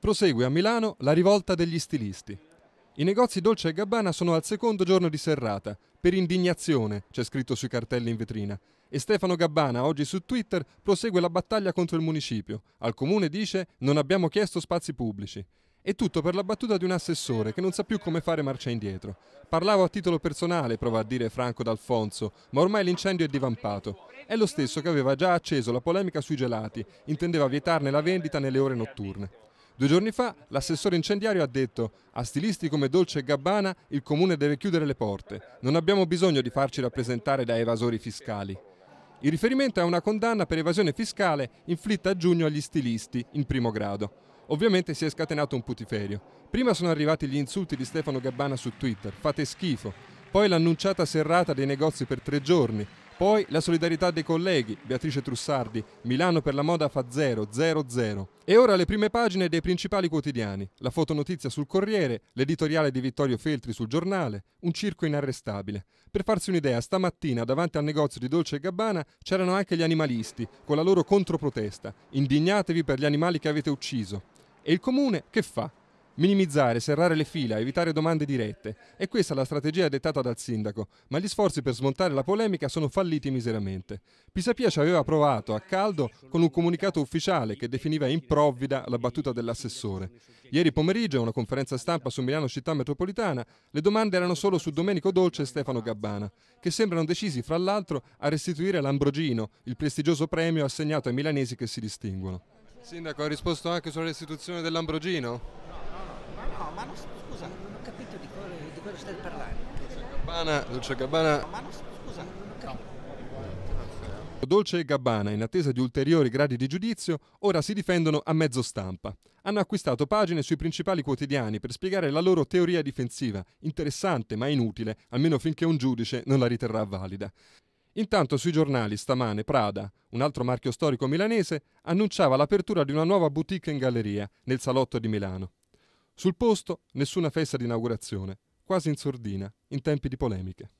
Prosegue a Milano la rivolta degli stilisti. I negozi Dolce e Gabbana sono al secondo giorno di serrata, per indignazione, c'è scritto sui cartelli in vetrina. E Stefano Gabbana, oggi su Twitter, prosegue la battaglia contro il municipio. Al comune dice non abbiamo chiesto spazi pubblici. E tutto per la battuta di un assessore che non sa più come fare marcia indietro. Parlavo a titolo personale, prova a dire Franco D'Alfonso, ma ormai l'incendio è divampato. È lo stesso che aveva già acceso la polemica sui gelati, intendeva vietarne la vendita nelle ore notturne. Due giorni fa l'assessore incendiario ha detto a stilisti come Dolce e Gabbana il comune deve chiudere le porte, non abbiamo bisogno di farci rappresentare da evasori fiscali. Il riferimento è a una condanna per evasione fiscale inflitta a giugno agli stilisti in primo grado. Ovviamente si è scatenato un putiferio. Prima sono arrivati gli insulti di Stefano Gabbana su Twitter, fate schifo, poi l'annunciata serrata dei negozi per tre giorni, poi la solidarietà dei colleghi, Beatrice Trussardi, Milano per la moda fa 0, 0, 0. E ora le prime pagine dei principali quotidiani, la fotonotizia sul Corriere, l'editoriale di Vittorio Feltri sul giornale, un circo inarrestabile. Per farsi un'idea, stamattina davanti al negozio di Dolce e Gabbana c'erano anche gli animalisti, con la loro controprotesta. Indignatevi per gli animali che avete ucciso. E il comune che fa? minimizzare, serrare le fila, evitare domande dirette. E questa è la strategia dettata dal sindaco, ma gli sforzi per smontare la polemica sono falliti miseramente. Pisapia ci aveva provato a caldo con un comunicato ufficiale che definiva improvvida la battuta dell'assessore. Ieri pomeriggio, a una conferenza stampa su Milano città metropolitana, le domande erano solo su Domenico Dolce e Stefano Gabbana, che sembrano decisi fra l'altro a restituire l'Ambrogino, il prestigioso premio assegnato ai milanesi che si distinguono. Sindaco, ha risposto anche sulla restituzione dell'Ambrogino? Ma non, scusa, non ho capito di quello, di quello stai parlando. Dolce Gabbana, Dolce Gabbana. Ma non, scusa, non ho capito. Dolce e Gabbana, in attesa di ulteriori gradi di giudizio, ora si difendono a mezzo stampa. Hanno acquistato pagine sui principali quotidiani per spiegare la loro teoria difensiva, interessante ma inutile, almeno finché un giudice non la riterrà valida. Intanto sui giornali stamane Prada, un altro marchio storico milanese, annunciava l'apertura di una nuova boutique in galleria nel salotto di Milano. Sul posto nessuna festa d'inaugurazione, quasi in sordina, in tempi di polemiche.